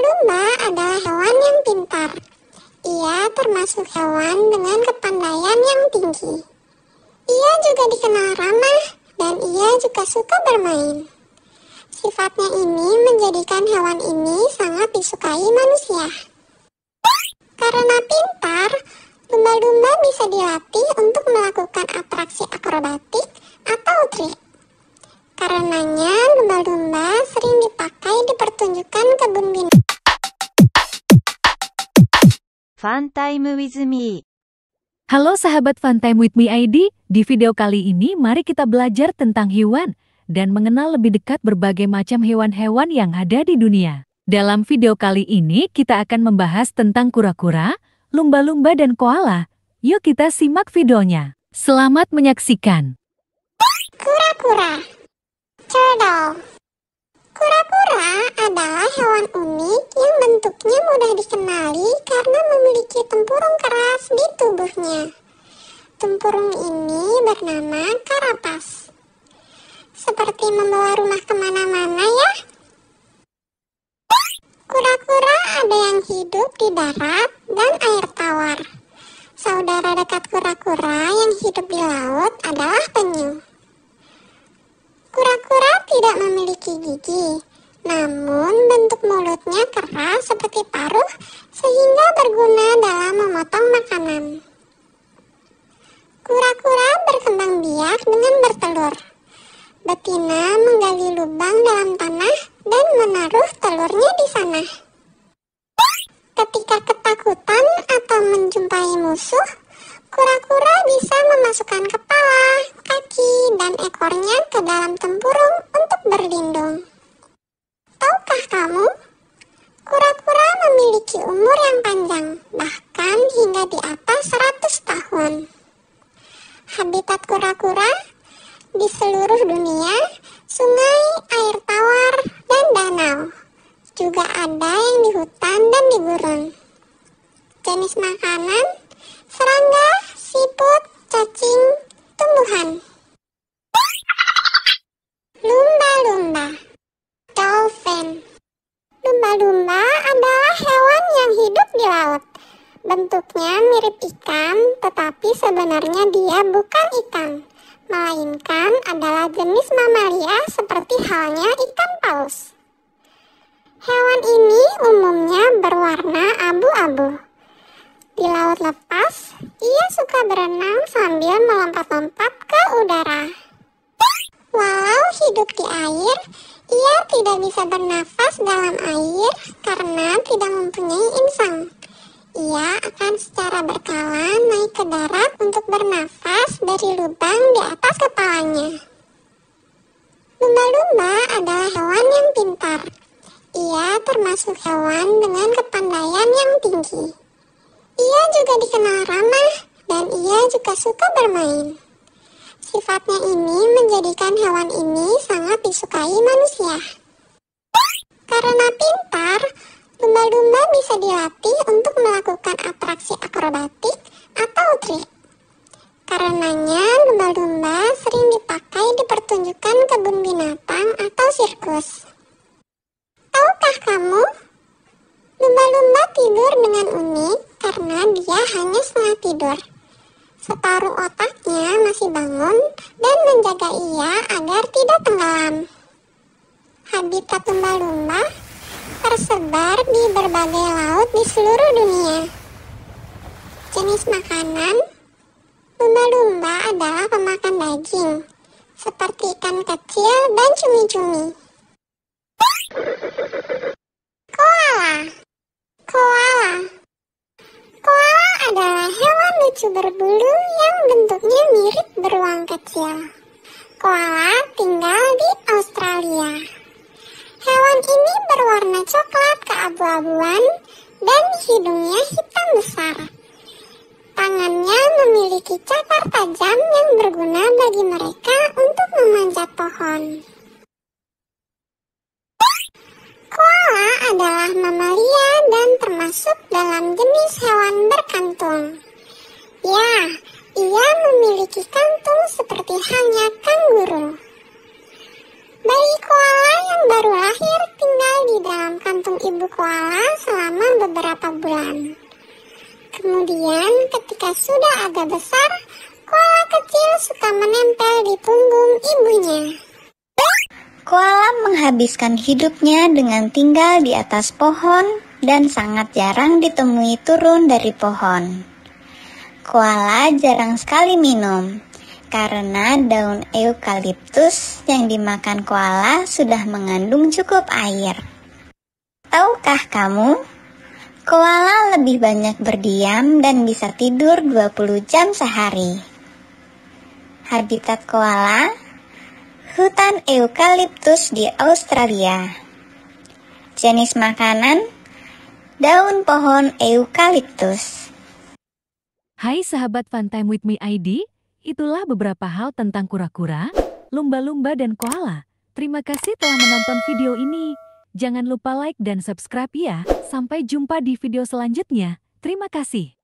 Lumba adalah hewan yang pintar. Ia termasuk hewan dengan kepandaian yang tinggi. Ia juga dikenal ramah dan ia juga suka bermain. Sifatnya ini menjadikan hewan ini sangat disukai manusia. Karena pintar, lumba-lumba bisa dilatih untuk melakukan atraksi akrobatik atau trik. Karenanya, lumba-lumba sering dipakai di pertunjukan kebun binatang. Fun Time with Me. Halo sahabat Fun Time with Me ID, di video kali ini mari kita belajar tentang hewan dan mengenal lebih dekat berbagai macam hewan-hewan yang ada di dunia. Dalam video kali ini kita akan membahas tentang kura-kura, lumba-lumba dan koala. Yuk kita simak videonya. Selamat menyaksikan. Kura-kura. Turtle. mudah dikenali karena memiliki tempurung keras di tubuhnya. Tempurung ini bernama karapas. Seperti membawa rumah kemana-mana ya. Kura-kura ada yang hidup di darat dan air tawar. Saudara dekat kura-kura yang hidup di laut adalah penyu. Kura-kura tidak memiliki gigi, namun bentuk mulutnya keras seperti paruh sehingga berguna dalam memotong makanan. Kura-kura berkembang biak dengan bertelur. Betina menggali lubang dalam tanah dan menaruh telurnya di sana. Ketika ketakutan atau menjumpai musuh, kura-kura bisa memasukkan kepala, kaki, dan ekornya ke dalam tempurung untuk berlindung. Tahukah kamu? Kura-kura memiliki umur yang panjang, bahkan hingga di atas 100 tahun. Habitat kura-kura di seluruh dunia, sungai, air tawar, dan danau. Juga ada yang di hutan dan di gurun. Jenis makanan, serangga, siput, cacing, tumbuhan. Ben. Lumba-lumba adalah hewan yang hidup di laut. Bentuknya mirip ikan, tetapi sebenarnya dia bukan ikan, melainkan adalah jenis mamalia seperti halnya ikan paus. Hewan ini umumnya berwarna abu-abu. Di laut lepas, ia suka berenang sambil melompat-lompat ke udara. Walau hidup di air, ia tidak bisa bernafas dalam air karena tidak mempunyai insang. Ia akan secara berkala naik ke darat untuk bernafas dari lubang di atas kepalanya. Lumba-lumba adalah hewan yang pintar. Ia termasuk hewan dengan kepandaian yang tinggi. Ia juga dikenal ramah dan ia juga suka bermain. Sifatnya ini menjadikan hewan ini sangat disukai manusia. Karena pintar, lumba-lumba bisa dilatih untuk melakukan atraksi akrobatik atau trik. Karenanya, lumba-lumba sering dipakai di pertunjukan kebun binatang atau sirkus. Tahukah kamu? Lumba-lumba tidur dengan unik karena dia hanya setengah tidur. Separuh otaknya masih bangun dan menjaga ia agar tidak tenggelam. Habitat lumba-lumba tersebar di berbagai laut di seluruh dunia. Jenis makanan lumba-lumba adalah pemakan daging, seperti ikan kecil dan cumi-cumi. Koala Koala Koala adalah hewan lucu berbulu yang bentuknya mirip beruang kecil. Koala tinggal di Australia. Hewan ini berwarna coklat keabu-abuan dan hidungnya hitam besar. Tangannya memiliki cakar tajam yang berguna bagi mereka untuk memanjat pohon. termasuk dalam jenis hewan berkantung. Ya, ia memiliki kantung seperti halnya kanguru. Bayi koala yang baru lahir tinggal di dalam kantung ibu koala selama beberapa bulan. Kemudian ketika sudah agak besar, koala kecil suka menempel di punggung ibunya. Koala menghabiskan hidupnya dengan tinggal di atas pohon, dan sangat jarang ditemui turun dari pohon. Koala jarang sekali minum karena daun eukaliptus yang dimakan koala sudah mengandung cukup air. Tahukah kamu, koala lebih banyak berdiam dan bisa tidur 20 jam sehari. Habitat koala hutan eukaliptus di Australia. Jenis makanan daun pohon eukaliptus. Hai sahabat Fun Time With Me ID, itulah beberapa hal tentang kura-kura, lumba-lumba dan koala. Terima kasih telah menonton video ini. Jangan lupa like dan subscribe ya. Sampai jumpa di video selanjutnya. Terima kasih.